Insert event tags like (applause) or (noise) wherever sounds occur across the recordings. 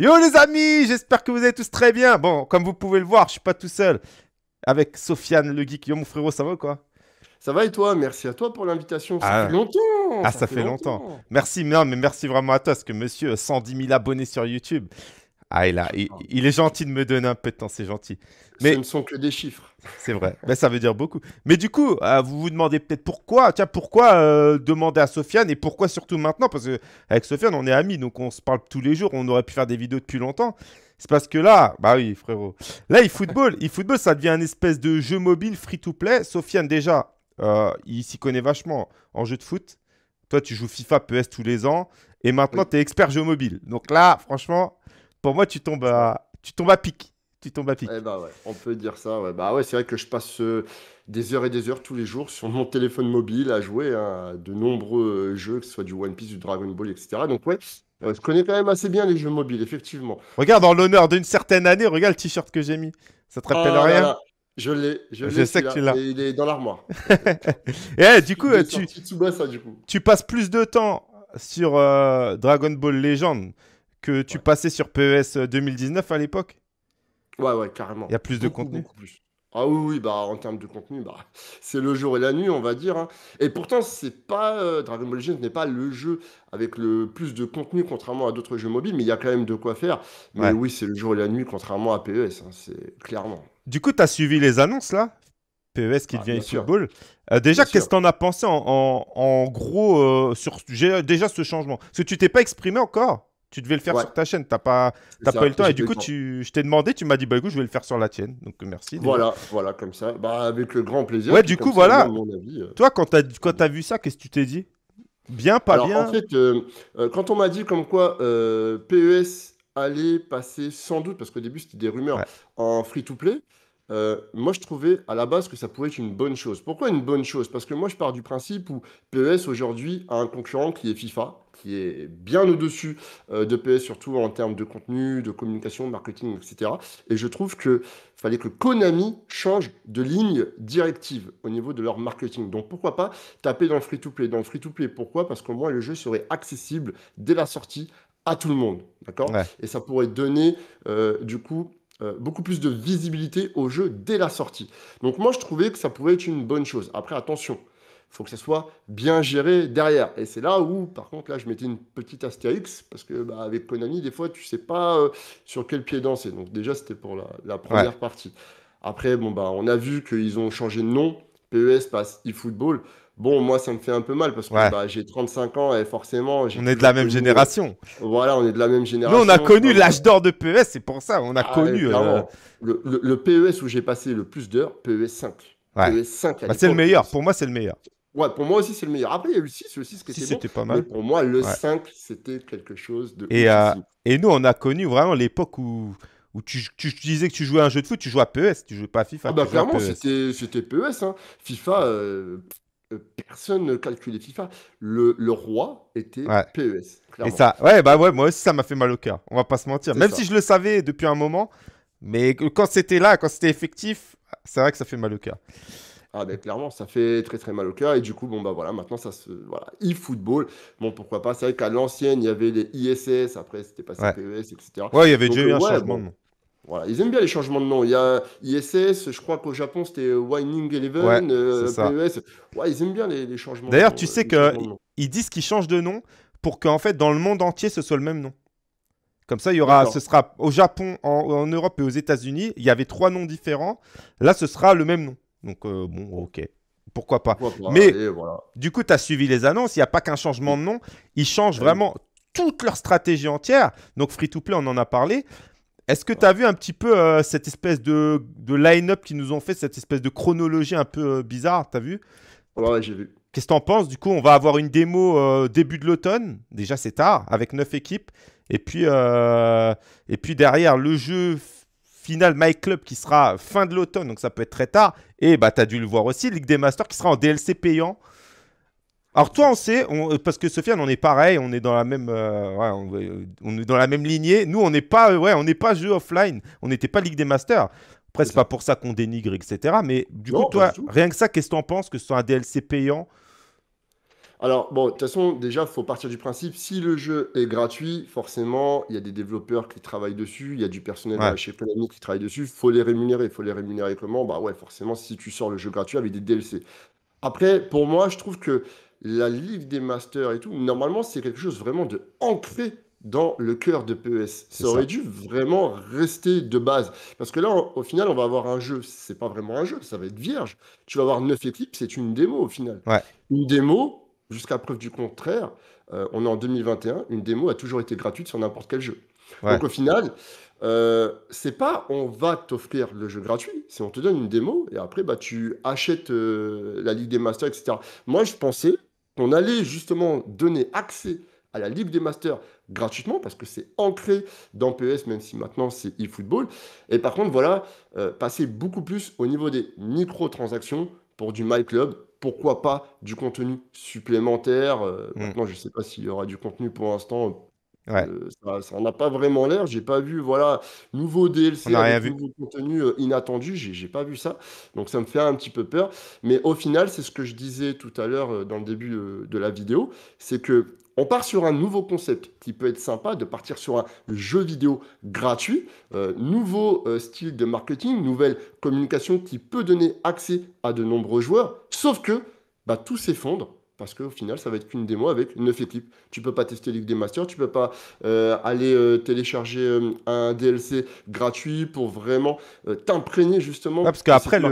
Yo les amis, j'espère que vous allez tous très bien. Bon, comme vous pouvez le voir, je suis pas tout seul. Avec Sofiane le geek. Yo mon frérot, ça va quoi Ça va et toi Merci à toi pour l'invitation. Ça ah. fait longtemps. Ah, ça, fait, longtemps. Merci, non, mais merci vraiment à toi, parce que monsieur, 110 000 abonnés sur YouTube. Ah, il, il, est gentil de me donner un peu de temps, c'est gentil. Mais ce ne sont que des chiffres. C'est vrai, mais ça veut dire beaucoup. Mais du coup, euh, vous vous demandez peut-être pourquoi, tiens, pourquoi euh, demander à Sofiane et pourquoi surtout maintenant Parce que avec Sofiane, on est amis, donc on se parle tous les jours, on aurait pu faire des vidéos depuis longtemps. C'est parce que là, bah oui, frérot, là, il football (laughs) football ça devient un espèce de jeu mobile free-to-play. Sofiane, déjà, euh, il s'y connaît vachement en jeu de foot. Toi, tu joues FIFA PES tous les ans. Et maintenant, tu es expert jeu mobile. Donc là, franchement, pour moi, tu tombes à, tu tombes à pic. Tu tombes à eh ben on peut dire ça. Bah ouais, c'est vrai que je passe euh, des heures et des heures tous les jours sur mon téléphone mobile à jouer à de nombreux euh, jeux, que ce soit du One Piece, du Dragon Ball, etc. Donc ouais, euh, je connais quand même assez bien les jeux mobiles, effectivement. Regarde, en l'honneur d'une certaine année, regarde le t-shirt que j'ai mis. Ça te rappelle oh rien Je l'ai, je, sais que tu l'as. Il est dans l'armoire. (laughs) et eh, du coup, tu, passes plus de temps sur Dragon Ball Legend que tu passais sur PES 2019 à l'époque Ouais, ouais, carrément. Il y a plus de contenu. Ah oui, oui, bah en termes de contenu, bah, (laughs) c'est le jour et la nuit, on va dire. Hein. Et pourtant, c'est pas euh, Dragon Ball Legends n'est pas le jeu avec le plus de contenu, contrairement à d'autres jeux mobiles, mais il y a quand même de quoi faire. Mais oui, c'est le jour et la nuit, contrairement à PES, hein, c'est clairement. Du coup, tu as suivi les annonces là PES qui ah, devient football. Euh, déjà, qu'est-ce que t'en as pensé en, gros euh, sur déjà ce changement Parce que tu t'es pas exprimé encore. Tu devais le faire sur ta chaîne, t'as pas, pas eu le temps. Et du coup, tu, je t'ai demandé, tu m'as dit, bah écoute, je vais le faire sur la tienne. Donc merci. Voilà, voilà, comme ça. Bah, avec le grand plaisir. Ouais, du coup, voilà. mon euh, Toi, quand tu as vu ça, qu'est-ce que tu t'es dit Bien, pas bien En fait, euh, euh, quand on m'a dit comme quoi PES allait passer sans doute, parce qu'au début c'était des rumeurs, en free-to-play, euh, moi je trouvais à la base que ça pouvait être une bonne chose. Pourquoi une bonne chose Parce que moi je pars du principe où PES aujourd'hui a un concurrent qui est FIFA, qui est bien au-dessus euh, de PES, surtout en termes de contenu, de communication, marketing, etc. Et je trouve qu'il fallait que Konami change de ligne directive au niveau de leur marketing. Donc pourquoi pas taper dans le free-to-play Dans le free-to-play, pourquoi Parce qu'au moins le jeu serait accessible dès la sortie à tout le monde. D'accord Et ça pourrait donner euh, du coup euh, beaucoup plus de visibilité au jeu dès la sortie. Donc moi, je trouvais que ça pouvait être une bonne chose. Après, attention, il faut que ça soit bien géré derrière. Et c'est là où, par contre, là, je mettais une petite astérix, parce que bah, avec Konami, des fois, tu sais pas euh, sur quel pied danser. Donc déjà, c'était pour la, première partie. Après, bon, bah, on a vu qu'ils ont changé de nom. PES passe eFootball. Bon, moi, ça me fait un peu mal parce que bah, j'ai 35 ans et forcément. On est de la même génération. Voilà, on est de la même génération. Nous, on a connu l'âge d'or de PES, c'est pour ça, on a ah connu. Euh, le, le, PES où j'ai passé le plus d'heures, PES 5. PES 5. c'est le meilleur, e pour moi, c'est le meilleur. Ouais, pour moi aussi, c'est le meilleur. Après, il y a eu le 6, le 6 qui était, pas mal. pour moi, le 5, c'était quelque chose de. Euh, et, nous, on a connu vraiment l'époque où où tu, tu, disais que tu jouais à un jeu de foot, tu jouais à PES, tu jouais pas à FIFA. Ah bah, clairement, e c'était PES. Hein. FIFA, euh, euh, personne ne calculait FIFA. Le, roi était PES. E clairement. Et ça, ouais, bah ouais, moi aussi, ça m'a fait mal au cœur. On va pas se mentir. Même si je le savais depuis un moment, mais quand c'était là, quand c'était effectif, c'est vrai que ça fait mal au cœur. Ah ben clairement, ça fait très très mal au cœur et du coup bon bah voilà, maintenant ça se voilà, e-football. Bon pourquoi pas, c'est vrai qu'à l'ancienne, il y avait les ISS, après c'était passé PES etc. Ouais, il y avait déjà eu un euh, changement ils aiment bien les changements de nom. Il y a ISS, je crois qu'au Japon c'était Winding Eleven, PES. Euh, e ils aiment bien les, les changements. D'ailleurs, tu euh, sais qu'ils disent qu'ils changent de nom pour qu'en fait dans le monde entier ce soit le même nom. Comme ça, il y aura, ce sera au Japon, en, Europe et aux États-Unis, il y avait trois noms différents. Là, ce sera le même nom. Donc euh, bon, ok. Pourquoi pas. Mais du coup, tu as suivi les annonces. Il n'y a pas qu'un changement de nom. Ils changent eh vraiment toute leur stratégie entière. Donc Free to Play, on en a parlé. Est-ce que tu as vu un petit peu euh, cette espèce de, line-up qu'ils nous ont fait, cette espèce de chronologie un peu euh, bizarre, t'as vu Ouais, j'ai vu. Qu'est-ce que en penses Du coup, on va avoir une démo euh, début de l'automne, déjà c'est tard, avec neuf équipes. Et puis, et puis derrière, le jeu final My Club qui sera fin de l'automne, donc ça peut être très tard. Et bah, as dû le voir aussi, Ligue des Masters qui sera en DLC payant. Alors toi, on sait, euh, parce que Sofiane, on est pareil, on est dans la même, euh, euh, on, est dans la même lignée. Nous, on n'est pas, ouais, on n'est pas jeu offline. On n'était pas Ligue des Masters. Après, c'est pas pour ça qu'on dénigre, etc. Mais du coup, toi, rien que ça, qu'est-ce que en penses que ce soit un DLC payant alors, bon, de toute façon, déjà, il faut partir du principe, si le jeu est gratuit, forcément, il y a des développeurs qui travaillent dessus, il y a du personnel chez Konami qui travaille dessus, il faut les rémunérer. Il faut les rémunérer comment Bah ouais, forcément, si tu sors le jeu gratuit avec des DLC. Après, pour moi, je trouve que la Ligue des Masters et tout, normalement, c'est quelque chose vraiment de ancré dans le cœur de PES. E ça aurait dû vraiment rester de base. Parce que là, au final, on va avoir un jeu. C'est pas vraiment un jeu, ça va être vierge. Tu vas avoir neuf équipes, c'est une démo au final. Une démo, jusqu'à preuve du contraire, euh, on est en 2021, une démo a toujours été gratuite sur n'importe quel jeu. Donc au final, euh, c'est pas on va t'offrir le jeu gratuit, c'est on te donne une démo et après bah, tu achètes euh, la Ligue des Masters, etc. Moi je pensais, on allait justement donner accès à la Ligue des Masters gratuitement parce que c'est ancré dans PS même si maintenant c'est eFootball. Et par contre, voilà, euh, passer beaucoup plus au niveau des microtransactions pour du MyClub. Pourquoi pas du contenu supplémentaire euh, mm. Maintenant, je ne sais pas s'il y aura du contenu pour l'instant Ouais. Euh, ça n'a pas vraiment l'air. J'ai pas vu, voilà, nouveau DLC, nouveau contenu euh, inattendu. inattendu. J'ai pas vu ça. Donc ça me fait un petit peu peur. Mais au final, c'est ce que je disais tout à l'heure euh, dans le début euh, de la vidéo, c'est que on part sur un nouveau concept qui peut être sympa de partir sur un jeu vidéo gratuit, nouveau style de marketing, nouvelle communication qui peut donner accès à de nombreux joueurs. Sauf que bah, tout s'effondre parce qu'au final, ça va être qu'une démo avec neuf équipes. Tu peux pas tester Ligue des Masters, tu peux pas euh, aller euh, télécharger euh, un DLC gratuit pour vraiment t'imprégner justement. parce qu'après, le,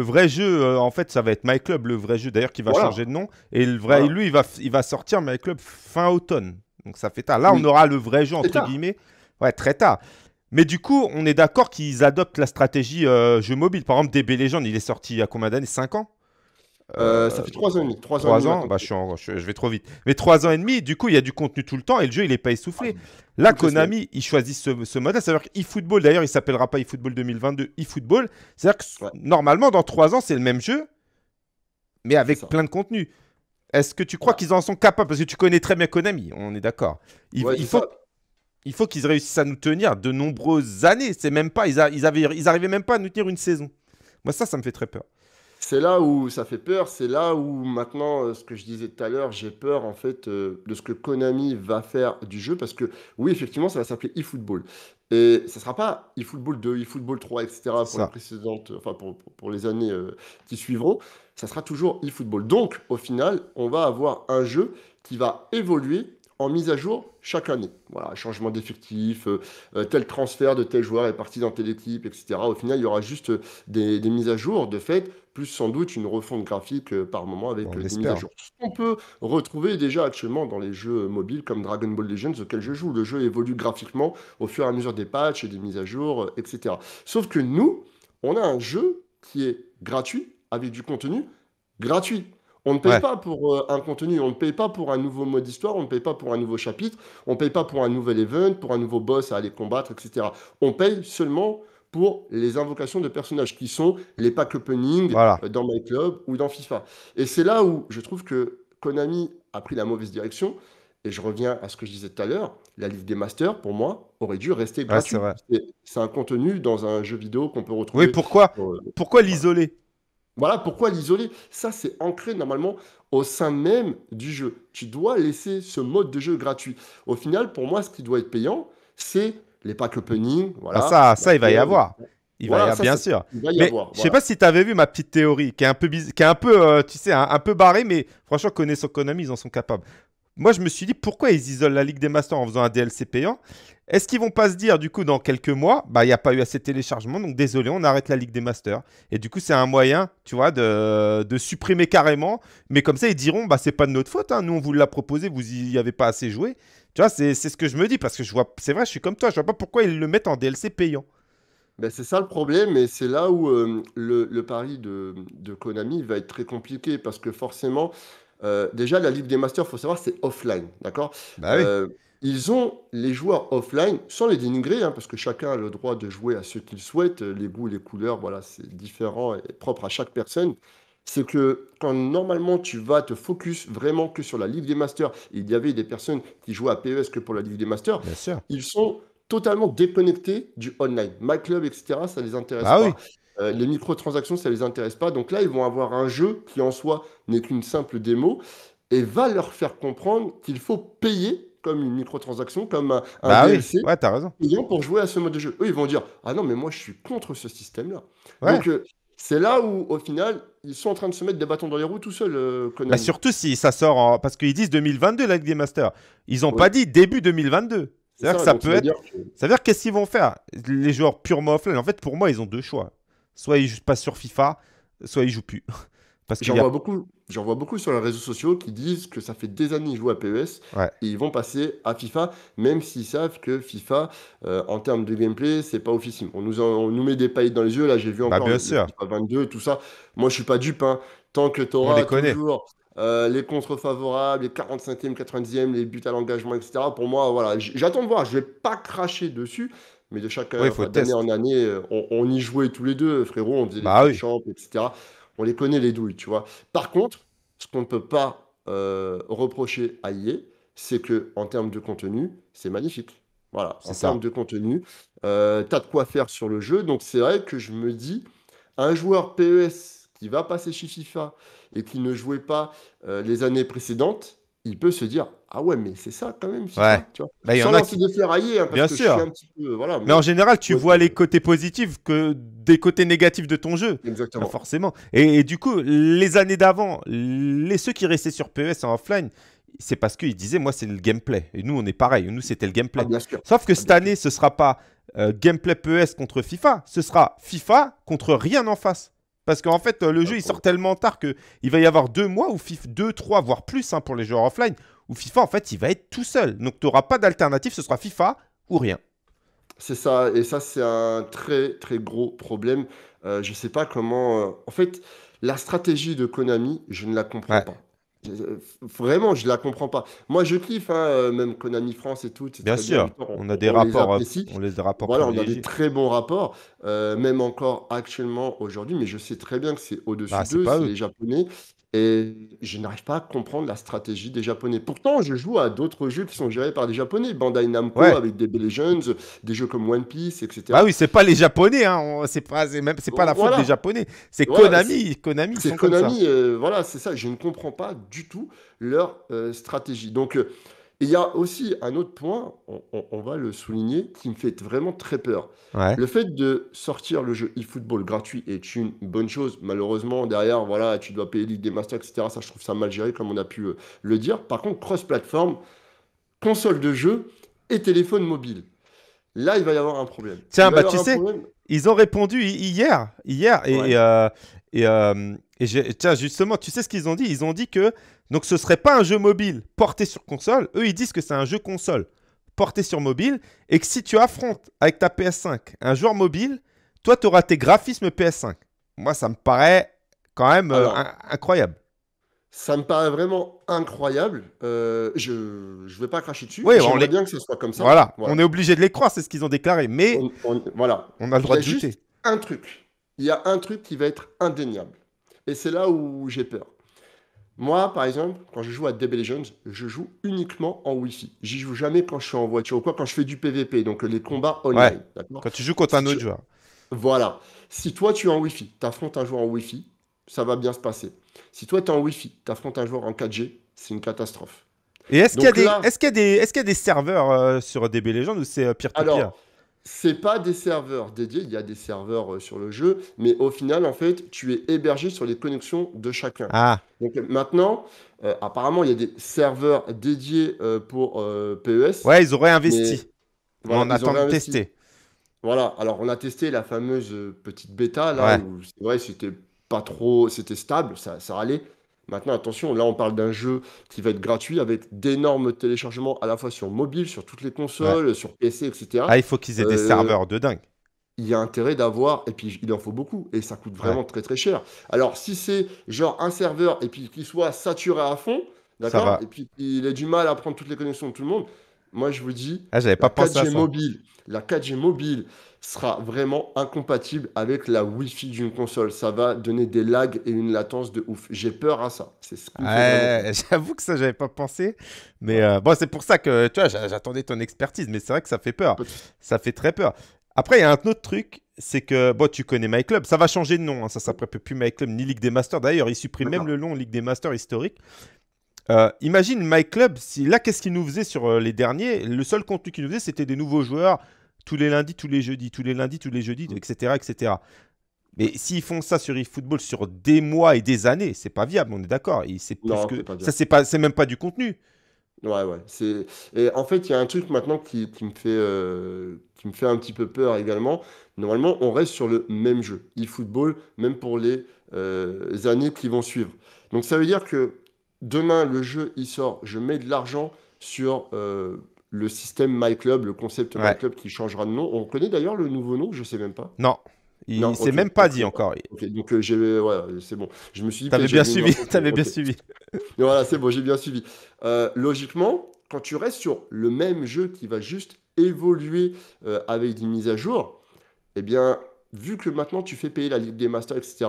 vrai jeu, en fait, ça va être My Club, le vrai jeu d'ailleurs qui va changer de nom. Et le vrai, lui, il va, sortir My Club fin automne. Donc ça fait tard. Là, on aura le vrai jeu, entre guillemets. Ouais, très tard. Mais du coup, on est d'accord qu'ils adoptent la stratégie jeu mobile. Par exemple, DB Legend, il est sorti il y a combien d'années 5 ans euh, euh, ça fait 3 ans et demi. 3, ans, et demi, bah, je, vais trop vite. Mais 3 ans et demi, du coup, il y a du contenu tout le temps et le jeu, il n'est pas essoufflé. Ah, Là, Konami, ils choisissent ce, ce mode cest C'est-à-dire qu'eFootball, d'ailleurs, il s'appellera pas eFootball 2022, eFootball. C'est-à-dire que normalement, dans 3 ans, c'est le même jeu, mais avec plein de contenu. Est-ce que tu crois qu'ils en sont capables Parce que tu connais très bien Konami, on est d'accord. Il, faut. Il faut qu'ils réussissent à nous tenir de nombreuses années. C'est même pas, ils, n'arrivaient ils, avaient, ils arrivaient même pas à nous tenir une saison. Moi, ça, ça me fait très peur c'est là où ça fait peur, c'est là où maintenant, euh, ce que je disais tout à l'heure, j'ai peur en fait euh, de ce que Konami va faire du jeu, parce que oui, effectivement, ça va s'appeler eFootball. Et ça ne sera pas eFootball 2, eFootball 3, etc. pour les, euh, enfin pour, les années qui suivront. Ça sera toujours eFootball. Donc, au final, on va avoir un jeu qui va évoluer en mise à jour chaque année. Voilà, changement d'effectif, euh, euh, tel transfert de tel joueur est parti dans telle équipe, etc. Au final, il y aura juste des, mises à jour, de fait, plus sans doute une refonte graphique euh, par moment avec les mises à jour. on ce qu'on peut retrouver déjà actuellement dans les jeux mobiles comme Dragon Ball Legends auquel je joue. Le jeu évolue graphiquement au fur et à mesure des patchs et des mises à jour, etc. Sauf que nous, on a un jeu qui est gratuit, avec du contenu gratuit. On ne paye pas pour euh, un contenu, on ne paye pas pour un nouveau mode d'histoire, on ne paye pas pour un nouveau chapitre, on ne paye pas pour un nouvel event, pour un nouveau boss à aller combattre, etc. On paye seulement pour les invocations de personnages qui sont les pack opening euh, dans My Club ou dans FIFA. Et c'est là où je trouve que Konami a pris la mauvaise direction. Et je reviens à ce que je disais tout à l'heure, la Ligue des Masters, pour moi, aurait dû rester gratuite. c'est un contenu dans un jeu vidéo qu'on peut retrouver. Oui, pourquoi, euh, pourquoi l'isoler voilà pourquoi l'isoler. Ça, c'est ancré normalement au sein même du jeu. Tu dois laisser ce mode de jeu gratuit. Au final, pour moi, ce qui doit être payant, c'est les pack opening. Voilà. Ah, ça, ça, il va y avoir. Il va y avoir, bien sûr. sais pas si tu avais vu ma petite théorie, qui est un peu, qui est un peu euh, tu sais, un, peu barrée, mais franchement, connaissant Konami, ils en sont capables. Moi, je me suis dit, pourquoi ils isolent la Ligue des Masters en faisant un DLC payant est-ce qu'ils vont pas se dire, du coup, dans quelques mois, bah, il n'y a pas eu assez de téléchargements, donc désolé, on arrête la Ligue des Masters. Et du coup, c'est un moyen, tu vois, de, supprimer carrément. Mais comme ça, ils diront, bah, c'est pas de notre faute, hein. nous, on vous l'a proposé, vous y avez pas assez joué. Tu vois, c'est ce que je me dis, parce que je vois, c'est vrai, je suis comme toi, je vois pas pourquoi ils le mettent en DLC payant. Ben c'est ça le problème, et c'est là où euh, le, pari de, Konami va être très compliqué, parce que forcément, euh, déjà, la Ligue des Masters, il faut savoir, c'est offline, d'accord Bah oui. Euh, ils ont les joueurs offline, sans les dénigrer, hein, parce que chacun a le droit de jouer à ce qu'il souhaite, les goûts, les couleurs, voilà, c'est différent et propre à chaque personne. C'est que quand normalement tu vas te focus vraiment que sur la livre des Masters, il y avait des personnes qui jouaient à PES que pour la livre des Masters, Bien sûr. ils sont totalement déconnectés du online. MyClub, etc., ça les intéresse ah pas. Oui. Euh, les microtransactions, ça les intéresse pas. Donc là, ils vont avoir un jeu qui en soi n'est qu'une simple démo et va leur faire comprendre qu'il faut payer comme une microtransaction, comme un, bah DLC oui. ouais, t'as raison. pour jouer à ce mode de jeu. Eux, ils vont dire Ah non, mais moi, je suis contre ce système-là. Donc, euh, c'est là où, au final, ils sont en train de se mettre des bâtons dans les roues tout seuls, euh, bah, surtout si ça sort en... Parce qu'ils disent 2022, la Game Master. Ils n'ont pas dit début 2022. C'est-à-dire que ça peut être. Ça veut dire qu'est-ce qu'ils vont faire Les joueurs purement offline, en fait, pour moi, ils ont deux choix. Soit ils jouent pas sur FIFA, soit ils jouent plus. J'en vois, beaucoup, vois beaucoup sur les réseaux sociaux qui disent que ça fait des années qu'ils jouent à PES et ils vont passer à FIFA, même s'ils savent que FIFA, euh, en termes de gameplay, c'est pas officiel. On nous, nous met des paillettes dans les yeux. Là, j'ai vu bah, encore 22, tout ça. Moi, je suis pas dupe. Hein. Tant que tu auras toujours euh, les contre-favorables, les 45e, 90e, les buts à l'engagement, etc. Pour moi, voilà, j'attends de voir. Je vais pas cracher dessus. Mais de chaque année en année, euh, on, y jouait tous les deux, frérot. On faisait les bah champions, etc on les connaît les douilles, tu vois. Par contre, ce qu'on ne peut pas euh, reprocher à yé c'est que en termes de contenu, c'est magnifique. Voilà, en termes de contenu, euh, tu as de quoi faire sur le jeu. Donc c'est vrai que je me dis, un joueur PES qui va passer chez FIFA et qui ne jouait pas euh, les années précédentes, il peut se dire ah ouais mais c'est ça quand même bah, en a qui... Hein, bien sûr. un petit peu mais, en général tu vois les côtés positifs que des côtés négatifs de ton jeu exactement bah, forcément et, du coup les années d'avant les ceux qui restaient sur PES en offline c'est parce qu'ils disaient moi c'est le gameplay et nous on est pareil nous c'était le gameplay ah, sauf que ah, cette année ce ce sera pas euh, gameplay PES contre FIFA ce sera FIFA contre rien en face parce qu'en fait, euh, le ah, jeu, il sort tellement tard que il va y avoir deux mois ou FIFA, deux, trois, voire plus hein, pour les joueurs offline, où FIFA, en fait, il va être tout seul. Donc, tu n'auras pas d'alternative, ce sera FIFA ou rien. C'est ça, et ça, c'est un très, très gros problème. Euh, je ne sais pas comment. Euh, en fait, la stratégie de Konami, je ne la comprends pas. Vraiment, je la comprends pas. Moi, je kiffe, hein, euh, même Konami France et tout. Bien sûr, On, a des rapports. Euh, les on des rapports. Voilà, on a des très bons rapports, euh, même encore actuellement aujourd'hui. Mais je sais très bien que c'est au-dessus bah, d'eux, c'est les Japonais. Et je n'arrive pas à comprendre la stratégie des Japonais. Pourtant, je joue à d'autres jeux qui sont gérés par des Japonais, Bandai Namco avec des Legends, des jeux comme One Piece, etc. Ah oui, c'est pas les Japonais, hein. c'est pas, même, c'est pas la faute des Japonais, c'est Konami, Konami, c'est Konami, euh, voilà, c'est ça. Je ne comprends pas du tout leur euh, stratégie. Donc euh, il y a aussi un autre point, on, va le souligner, qui me fait vraiment très peur. Le fait de sortir le jeu eFootball gratuit est une bonne chose. Malheureusement, derrière, voilà, tu dois payer Ligue des Masters, etc. Ça, je trouve ça mal géré, comme on a pu euh, le dire. Par contre, cross-platform, console de jeu et téléphone mobile. Là, il va y avoir un problème. Tiens, bah tu sais, ils ont répondu hier, hier, et, euh, et euh, tiens, justement, tu sais ce qu'ils ont dit Ils ont dit que donc ce ne serait pas un jeu mobile porté sur console. Eux, ils disent que c'est un jeu console porté sur mobile et que si tu affrontes avec ta PS5 un joueur mobile, toi, tu auras tes graphismes PS5. Moi, ça me paraît quand même euh, incroyable. Ça me paraît vraiment incroyable. Euh, je ne vais pas cracher dessus. Oui, on bien que ce soit comme ça. Voilà, on est obligé de les croire, c'est ce qu'ils ont déclaré. Mais on, voilà, on a le droit de juste Un truc, il y a un truc qui va être indéniable, et c'est là où j'ai peur. Moi, par exemple, quand je joue à DB Legends, je joue uniquement en Wi-Fi. J'y joue jamais quand je suis en voiture ou quoi, quand je fais du PVP, donc les combats online. Quand tu joues contre un autre joueur. Voilà. Si toi, tu es en Wi-Fi, affrontes un joueur en Wi-Fi, ça va bien se passer. Si toi, tu es en Wi-Fi, t'affrontes un joueur en 4G, c'est une catastrophe. Et est-ce qu'il y, est y, est y, a des serveurs euh, sur DB Legends ou c'est pire que pire c'est pas des serveurs dédiés, il y a des serveurs euh, sur le jeu, mais au final, en fait, tu es hébergé sur les connexions de chacun. Ah. Donc euh, maintenant, euh, apparemment, il y a des serveurs dédiés pour PES. Ouais, ils auraient investi. on attend de tester. Voilà, alors on a testé la fameuse petite bêta, là, c'était pas trop, c'était stable, ça, ça allait. Maintenant, attention, là on parle d'un jeu qui va être gratuit avec d'énormes téléchargements à la fois sur mobile, sur toutes les consoles, sur PC, etc. Ah, il faut qu'ils aient des euh, serveurs de dingue. Il y a intérêt d'avoir, et puis il en faut beaucoup, et ça coûte vraiment très très cher. Alors si c'est genre un serveur et puis qu'il soit saturé à fond, d'accord, et puis il a du mal à prendre toutes les connexions de tout le monde, moi je vous dis, ah, j'avais pas 4G mobile, la 4G mobile, sera vraiment incompatible avec la Wi-Fi d'une console. Ça va donner des lags et une latence de ouf. J'ai peur à ça. C'est J'avoue que ça, j'avais pas pensé. Mais euh, bon, c'est pour ça que tu vois, j'attendais ton expertise. Mais c'est vrai que ça fait peur. Ça fait très peur. Après, il y a un autre truc, c'est que bon, tu connais My Club. Ça va changer de nom. Hein, ça Ça s'appelle plus My Club ni Ligue des Masters. D'ailleurs, ils suppriment même le nom Ligue des Masters historique. Euh, imagine My Club, si, là, qu'est-ce qu'ils nous faisaient sur euh, les derniers Le seul contenu qu'ils nous faisaient, c'était des nouveaux joueurs, tous les lundis, tous les jeudis, tous les lundis, tous les jeudis, etc. Mm. etc. Mais s'ils font ça sur eFootball sur des mois et des années, c'est pas viable, on est d'accord. C'est que... ça, c'est pas, c'est même pas du contenu. Ouais, ouais. et en fait, il y a un truc maintenant qui, me fait euh, qui me fait un petit peu peur également. Normalement, on reste sur le même jeu eFootball, même pour les, euh, années qui vont suivre. Donc ça veut dire que demain le jeu il sort, je mets de l'argent sur euh, le système MyClub, le concept MyClub qui changera de nom. On connaît d'ailleurs le nouveau nom, je ne sais même pas. Non. Il ne s'est même pas dit encore. donc euh, c'est bon. Je me suis dit. bien suivi. (laughs) T'avais bien suivi. voilà, c'est bon, j'ai bien suivi. Euh, logiquement, quand tu restes sur le même jeu qui va juste évoluer euh, avec des mises à jour, eh bien, vu que maintenant tu fais payer la Ligue des Masters, etc.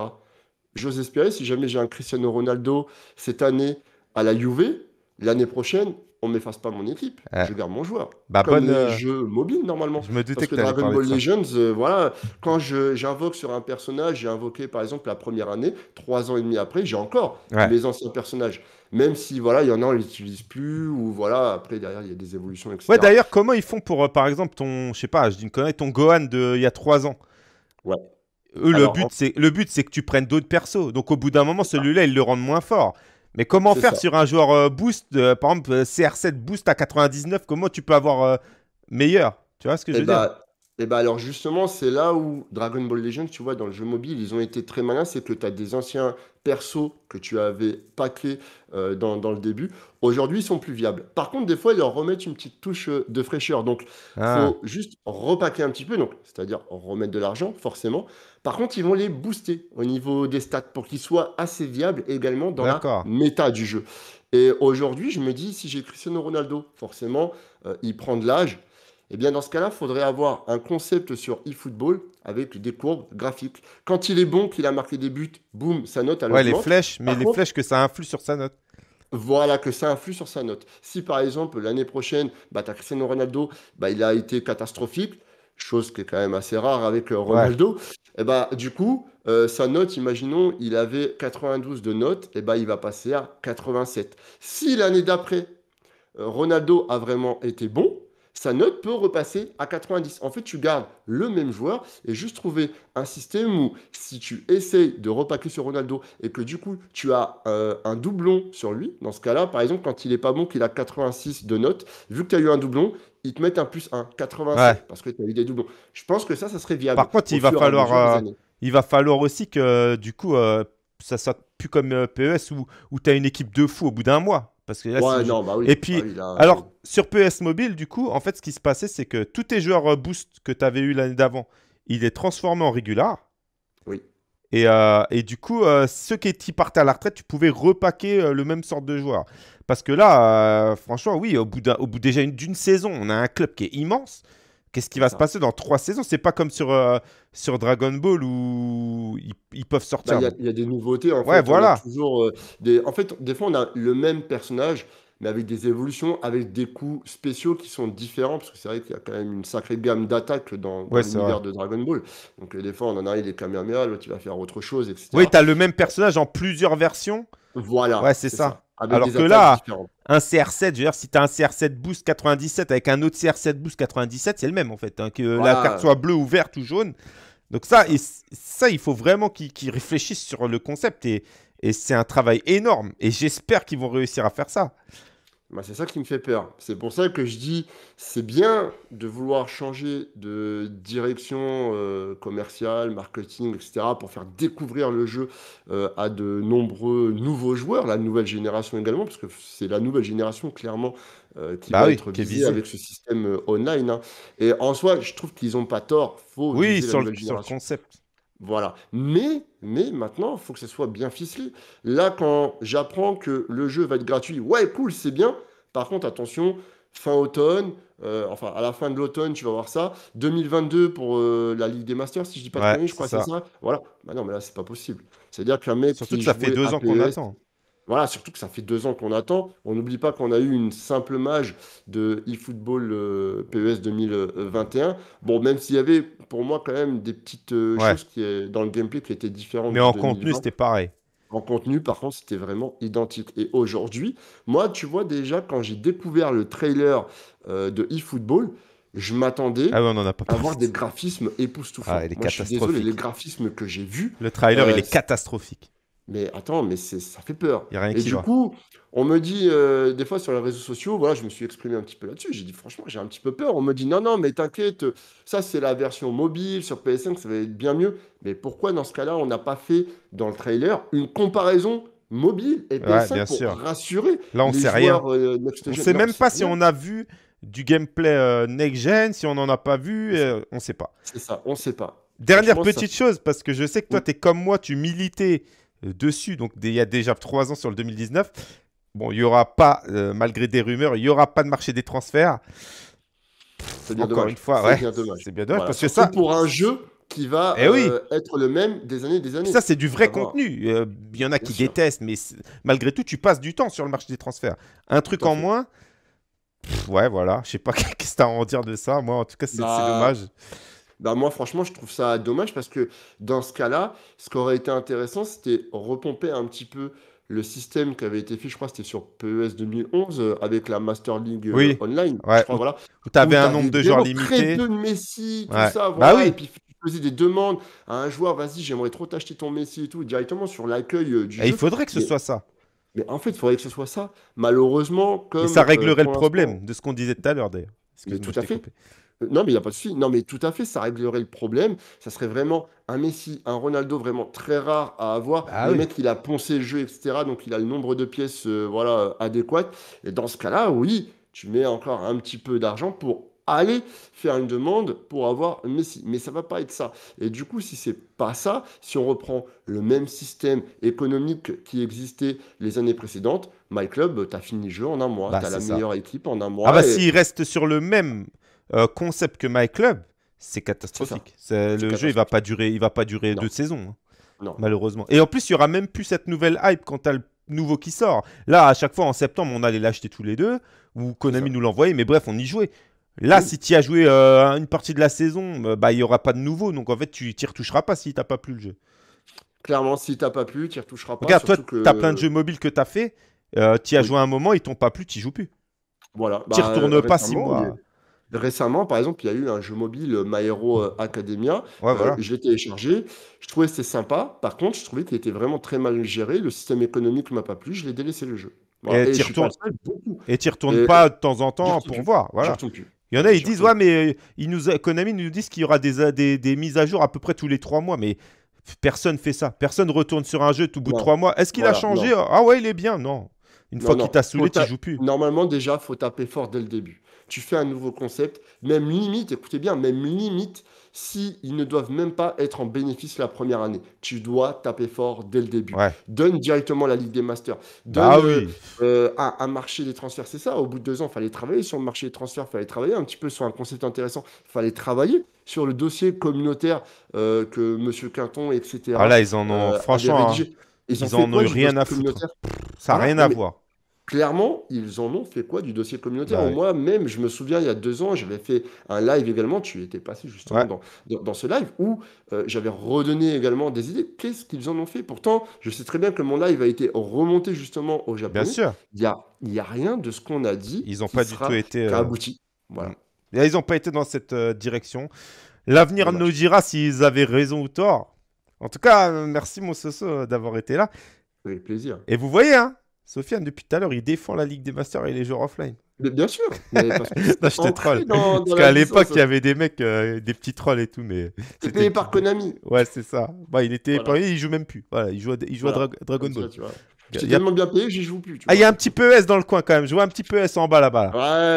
J'ose espérer, si jamais j'ai un Cristiano Ronaldo cette année à la Juve, l'année prochaine, on n'efface pas mon équipe, je garde mon joueur. Bah, Comme bonne, les euh, jeux normalement. Je me doutais Parce que, Dragon Ball Legends, euh, voilà, quand j'invoque sur un personnage, j'ai invoqué par exemple la première année, trois ans et demi après, j'ai encore les anciens personnages. Même si voilà, il y en a, on l'utilise plus ou voilà. Après derrière, il y a des évolutions, etc. Ouais, d'ailleurs, comment ils font pour, euh, par exemple, ton, je sais pas, je dis une connerie, ton Gohan de il y a trois ans. Ouais. le but, c'est c'est que tu prennes d'autres persos. Donc au bout d'un moment, celui-là, il le rend moins fort. Mais comment faire sur un joueur euh, boost, euh, par exemple euh, CR7 boost à 99, comment tu peux avoir meilleur Tu vois ce que je eh veux dire bah, Et eh bah alors justement, c'est là où Dragon Ball Legends, tu vois, dans le jeu mobile, ils ont été très malins, c'est que tu as des anciens perso que tu avais packé euh, dans, dans, le début, aujourd'hui ils sont plus viables. Par contre, des fois, ils leur remettent une petite touche euh, de fraîcheur. Donc, il ah. faut juste repaquer un petit peu, donc c'est-à-dire remettre de l'argent, forcément. Par contre, ils vont les booster au niveau des stats pour qu'ils soient assez viables également dans la méta du jeu. Et aujourd'hui, je me dis, si j'ai Cristiano Ronaldo, forcément, euh, il prend de l'âge eh bien dans ce cas-là, il faudrait avoir un concept sur eFootball avec des courbes graphiques. Quand il est bon, qu'il a marqué des buts, boum, sa note à Ouais, les flèches, mais les flèches que ça influe sur sa note. Voilà, que ça influe sur sa note. Si par exemple, l'année prochaine, bah, as Cristiano Ronaldo, bah, il a été catastrophique, chose qui est quand même assez rare avec euh, Ronaldo, et eh bah, du coup, euh, sa note, imaginons, il avait 92 de note, et eh bah, il va passer à 87. Si l'année d'après, euh, Ronaldo a vraiment été bon, sa note peut repasser à 90. En fait, tu gardes le même joueur et juste trouver un système où si tu essayes de repaquer sur Ronaldo et que du coup tu as euh, un doublon sur lui, dans ce cas-là, par exemple, quand il n'est pas bon, qu'il a 86 de notes, vu que tu as eu un doublon, ils te mettent un plus 1, 86, parce que tu as eu des doublons. Je pense que ça, ça serait viable. Par contre, il va, falloir, euh, il va falloir aussi que du coup, ça euh, ça soit plus comme PES où, où tu as une équipe de fous au bout d'un mois. Parce que bah Et puis, bah alors, euh, sur PS Mobile, du coup, en fait, ce qui se passait, c'est que tous tes joueurs euh, boost que tu avais eu l'année d'avant, il est transformé en régular. Oui. Euh, et, du coup, ceux qui partaient à la retraite, tu pouvais repaquer le même sort de joueurs Parce que là, franchement, oui, au bout, au bout déjà d'une saison, on a un club qui est immense. Qu'est-ce qui va se passer dans trois saisons C'est pas comme sur, euh, sur Dragon Ball où ils, peuvent bah, sortir. Il y, a des nouveautés. En ouais, voilà. Toujours, euh, des... En fait, des fois, on a le même personnage, mais avec des évolutions, avec des coups spéciaux qui sont différents, parce que c'est vrai qu'il y a quand même une sacrée gamme d'attaques dans, l'univers de Dragon Ball. Donc, euh, des fois, on en a il est Kamehameha, l'autre, il va faire autre chose, etc. Oui, tu as le même personnage en plusieurs versions. Voilà. Ouais, c'est ça. Ah, Alors que là, un CR7, dire, si tu as un CR7 Boost 97 avec un autre CR7 Boost 97, c'est le même en fait. Hein, que la carte soit bleue ou verte ou jaune. Donc ça, et ça il faut vraiment qu'ils réfléchissent sur le concept. et c'est un travail énorme. Et j'espère qu'ils vont réussir à faire ça. Bah, c'est ça qui me fait peur. C'est pour ça que je dis, c'est bien de vouloir changer de direction euh, commerciale, marketing, etc., pour faire découvrir le jeu euh, à de nombreux nouveaux joueurs, la nouvelle génération également, parce que c'est la nouvelle génération, clairement, euh, qui bah va être visée avec ce système online. Hein. Et en soi, je trouve qu'ils n'ont pas tort. Faut oui, sur le concept. Voilà. Mais, mais maintenant, il faut que ce soit bien ficelé. Là, quand j'apprends que le jeu va être gratuit, ouais, cool, c'est bien. Par contre, attention, fin automne, euh, enfin à la fin de l'automne, tu vas voir ça. 2022 pour euh, la Ligue des Masters, si je dis pas de ouais, je crois que c'est ça. Voilà. Bah non, mais là, c'est pas possible. C'est-à-dire qu'un mec. Surtout qui que ça fait deux ans qu'on attend. Voilà, surtout que ça fait deux ans qu'on attend. On n'oublie pas qu'on a eu une simple mage de eFootball euh, PES 2021. Bon, même s'il y avait pour moi quand même des petites euh, choses qui, euh, dans le gameplay qui étaient différentes. Mais en contenu, c'était pareil. En contenu, par contre, c'était vraiment identique. Et aujourd'hui, moi, tu vois déjà, quand j'ai découvert le trailer de eFootball, je m'attendais ah à voir des graphismes époustouflants. Ah, je suis désolé, les graphismes que j'ai vus. Le trailer, il est catastrophique mais attends, mais ça fait peur. et du coup, on me dit, euh, des fois sur les réseaux sociaux, voilà, je me suis exprimé un petit peu là-dessus, j'ai dit franchement, j'ai un petit peu peur. On me dit, non, non, mais t'inquiète, ça c'est la version mobile, sur PS5, ça va être bien mieux. Mais pourquoi dans ce cas-là, on n'a pas fait dans le trailer une comparaison mobile et PS5 pour rassurer Là, on sait rien. Euh, on ne sait même pas si on a vu du gameplay euh, next-gen, si on n'en a pas vu, on ne sait pas. C'est ça, on ne sait pas. Dernière petite chose, parce que je sais que toi, tu es comme moi, tu militais euh, dessus. Donc il y a déjà trois ans sur le 2019. Bon, il n'y aura pas, euh, malgré des rumeurs, il n'y aura pas de marché des transferts. C'est Encore une fois, c'est bien dommage. C'est bien dommage parce que ça. Pour un jeu qui va eh euh, être le même des années et des années. Ça, c'est du vrai contenu. Il y en a qui détestent, mais malgré tout, tu passes du temps sur le marché des transferts. Un truc en moins. ouais, voilà. Je sais pas (laughs) qu'est-ce que as à en dire de ça. Moi, en tout cas, c'est bah, dommage. Bah, moi, franchement, je trouve ça dommage parce que dans ce cas-là, ce qui aurait été intéressant, c'était repomper un petit peu le système qui avait été fait, je crois, c'était sur PES 2011 euh, avec la Master League euh, Online. oui. online. voilà. tu avais un nombre de joueurs limité. Très peu de Messi, tout ça. Bah oui. Et puis, tu faisais des demandes à un joueur, vas-y, j'aimerais trop t'acheter ton Messi et tout, directement sur l'accueil euh, du jeu. Il faudrait que ce soit ça. Mais en fait, il faudrait que ce soit ça. Malheureusement, comme. Et ça réglerait le problème de ce qu'on disait tout à l'heure, d'ailleurs. Tout à fait. Euh, non, mais il n'y a pas de souci. Non, mais tout à fait, ça réglerait le problème. Ça serait vraiment un Messi, un Ronaldo vraiment très rare à avoir. Ah le mec, il a poncé le jeu, etc. Donc, il a le nombre de pièces euh, voilà, adéquates. Et dans ce cas-là, oui, tu mets encore un petit peu d'argent pour aller faire une demande pour avoir Messi. Mais ça va pas être ça. Et du coup, si c'est pas ça, si on reprend le même système économique qui existait les années précédentes, My Club, tu as fini le jeu en un mois. Bah, tu as la meilleure équipe en un ah mois. Ah bah s'il reste sur le même euh, concept que My Club, c'est catastrophique. le jeu, il va pas durer, il va pas durer deux saisons, hein, malheureusement. Et en plus, il y aura même plus cette nouvelle hype quand as le nouveau qui sort. Là, à chaque fois en septembre, on allait l'acheter tous les deux, ou Konami nous l'envoyait, mais bref, on y jouait. Là, si tu as joué euh, une partie de la saison, euh, bah il y aura pas de nouveau, donc en fait, tu t'y retoucheras pas si t'as pas plus le jeu. Clairement, si t'as pas plus, t'y retoucheras pas. Regarde, toi, t'as plein de jeux mobiles que as fait, Tu as joué un moment, ils t'ont pas plu, tu joues plus. Voilà. Tu bah, retournes pas six mois récemment, par exemple, il y a eu un jeu mobile euh, My Hero euh, Academia. voilà. Euh, je l'ai téléchargé. Je trouvais que c'était sympa. Par contre, je trouvais qu'il était vraiment très mal géré. Le système économique ne m'a pas plu. Je l'ai délaissé le jeu. Et tu retournes, retournes pas de temps en temps pour voir. Voilà. Il y en a, ils disent ouais, mais nous, Konami nous disent qu'il y aura des, des, mises à jour à peu près tous les trois mois, mais personne fait ça. Personne retourne sur un jeu tout bout de trois mois. Est-ce qu'il a changé Ah ouais, il est bien. Non. Une fois qu'il t'a saoulé, tu joues plus. Normalement, déjà, faut taper fort dès le début tu fais un nouveau concept, même limite, écoutez bien, même limite, s'ils ils ne doivent même pas être en bénéfice la première année. Tu dois taper fort dès le début. Donne directement la Ligue des Masters. Bah Donne euh, euh, un, marché des transferts. C'est ça, au bout de deux ans, il fallait travailler sur le marché des transferts, il fallait travailler un petit peu sur un concept intéressant, il fallait travailler sur le dossier communautaire euh, que M. Quinton, etc. Ah là, ils en ont, franchement, hein. ils, rien à foutre. Ça n'a ah, rien à voir clairement, ils en ont fait quoi du dossier communautaire bah Moi-même, je me souviens, il y a deux ans, j'avais fait un live également, tu étais passé justement dans, dans, ce live, où euh, j'avais redonné également des idées. Qu'est-ce qu'ils en ont fait Pourtant, je sais très bien que mon live a été remonté justement au Japon. Bien sûr. Il n'y a, y a rien de ce qu'on a dit. Ils n'ont pas du tout été... Euh, abouti. Voilà. Mm. ils n'ont pas été dans cette euh, direction. L'avenir nous dira s'ils avaient raison ou tort. En tout cas, merci mon Soso d'avoir été là. Avec plaisir. Et vous voyez, hein, Sofiane, depuis tout à l'heure, il défend la Ligue des Masters et les joueurs offline. bien sûr. Mais troll. parce qu'à l'époque, il y avait des mecs, des petits trolls et tout, mais. C'était payé par Konami. Ouais, c'est ça. il était voilà. il joue même plus. Voilà, il joue à, il joue à Dragon Ball. j'ai tellement bien payé, j'y joue plus. ah, il y a un petit PES dans le coin quand même. Je vois un petit PES en bas là-bas.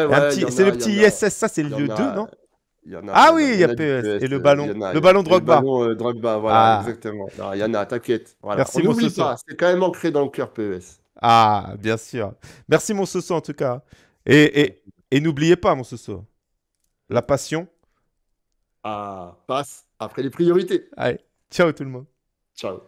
Ouais, ouais. C'est le petit ISS, ça, c'est le lieu 2, non ah oui, il y a, PES. Et le ballon, le ballon Drogba. Le ballon Drogba, voilà, exactement. Il y en a, t'inquiète. Merci, beaucoup. c'est quand même ancré dans le cœur PES. Ah, bien sûr. Merci, mon Soso, en tout cas. Et, et, et n'oubliez pas, mon Soso, la passion. Ah, passe après les priorités. Allez, ciao tout le monde. Ciao.